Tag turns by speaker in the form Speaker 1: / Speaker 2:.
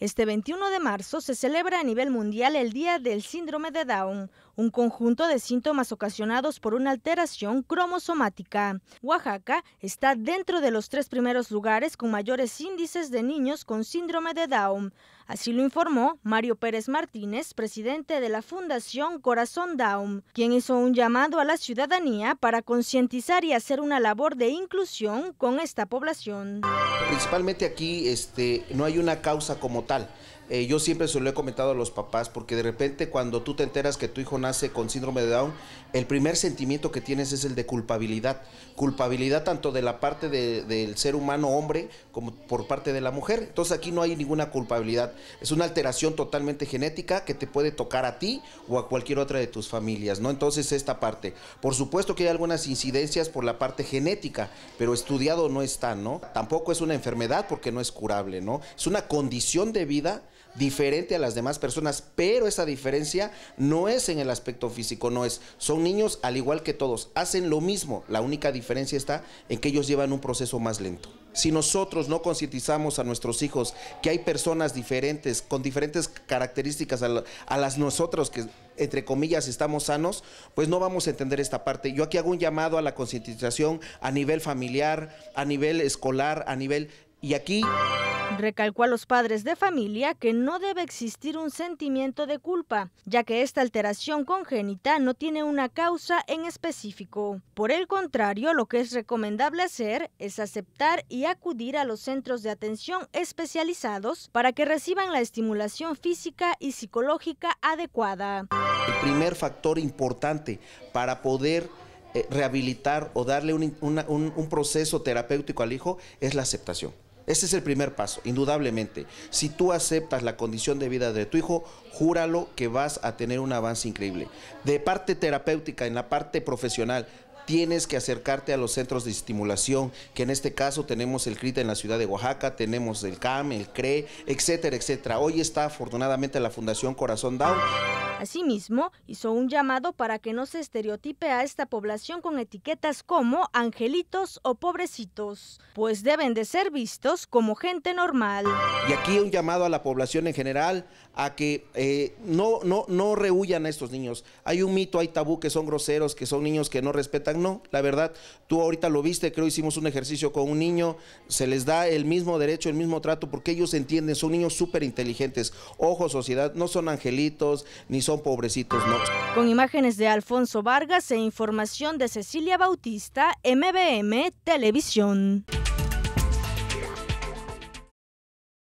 Speaker 1: Este 21 de marzo se celebra a nivel mundial el Día del Síndrome de Down, un conjunto de síntomas ocasionados por una alteración cromosomática. Oaxaca está dentro de los tres primeros lugares con mayores índices de niños con síndrome de Down. Así lo informó Mario Pérez Martínez, presidente de la Fundación Corazón Down, quien hizo un llamado a la ciudadanía para concientizar y hacer una labor de inclusión con esta población.
Speaker 2: Principalmente aquí este, no hay una causa como eh, yo siempre se lo he comentado a los papás, porque de repente cuando tú te enteras que tu hijo nace con síndrome de Down, el primer sentimiento que tienes es el de culpabilidad. Culpabilidad tanto de la parte del ser humano hombre como por parte de la mujer. Entonces aquí no hay ninguna culpabilidad. Es una alteración totalmente genética que te puede tocar a ti o a cualquier otra de tus familias, ¿no? Entonces esta parte. Por supuesto que hay algunas incidencias por la parte genética, pero estudiado no está, ¿no? Tampoco es una enfermedad porque no es curable, ¿no? Es una condición de vida diferente a las demás personas, pero esa diferencia no es en el aspecto físico, no es. Son niños al igual que todos, hacen lo mismo, la única diferencia está en que ellos llevan un proceso más lento. Si nosotros no concientizamos a nuestros hijos que hay personas diferentes, con diferentes características a, a las nosotros que entre comillas, estamos sanos, pues no vamos a entender esta parte. Yo aquí hago un llamado a la concientización a nivel familiar, a nivel escolar, a nivel... Y aquí
Speaker 1: Recalcó a los padres de familia que no debe existir un sentimiento de culpa, ya que esta alteración congénita no tiene una causa en específico. Por el contrario, lo que es recomendable hacer es aceptar y acudir a los centros de atención especializados para que reciban la estimulación física y psicológica adecuada.
Speaker 2: El primer factor importante para poder eh, rehabilitar o darle un proceso terapéutico al hijo es la aceptación. Ese es el primer paso, indudablemente. Si tú aceptas la condición de vida de tu hijo, júralo que vas a tener un avance increíble. De parte terapéutica, en la parte profesional, tienes que acercarte a los centros de estimulación, que en este caso tenemos el CRITA en la ciudad de Oaxaca, tenemos el CAM, el CRE, etcétera, etcétera. Hoy está afortunadamente la Fundación Corazón Down.
Speaker 1: Asimismo, hizo un llamado para que no se estereotipe a esta población con etiquetas como angelitos o pobrecitos, pues deben de ser vistos como gente normal.
Speaker 2: Y aquí un llamado a la población en general a que eh, no, no, no rehuyan a estos niños. Hay un mito, hay tabú que son groseros, que son niños que no respetan. No, la verdad, tú ahorita lo viste, creo hicimos un ejercicio con un niño, se les da el mismo derecho, el mismo trato, porque ellos entienden, son niños súper inteligentes. Ojo, sociedad, no son angelitos, ni son son pobrecitos, no.
Speaker 1: Con imágenes de Alfonso Vargas e información de Cecilia Bautista, MBM Televisión.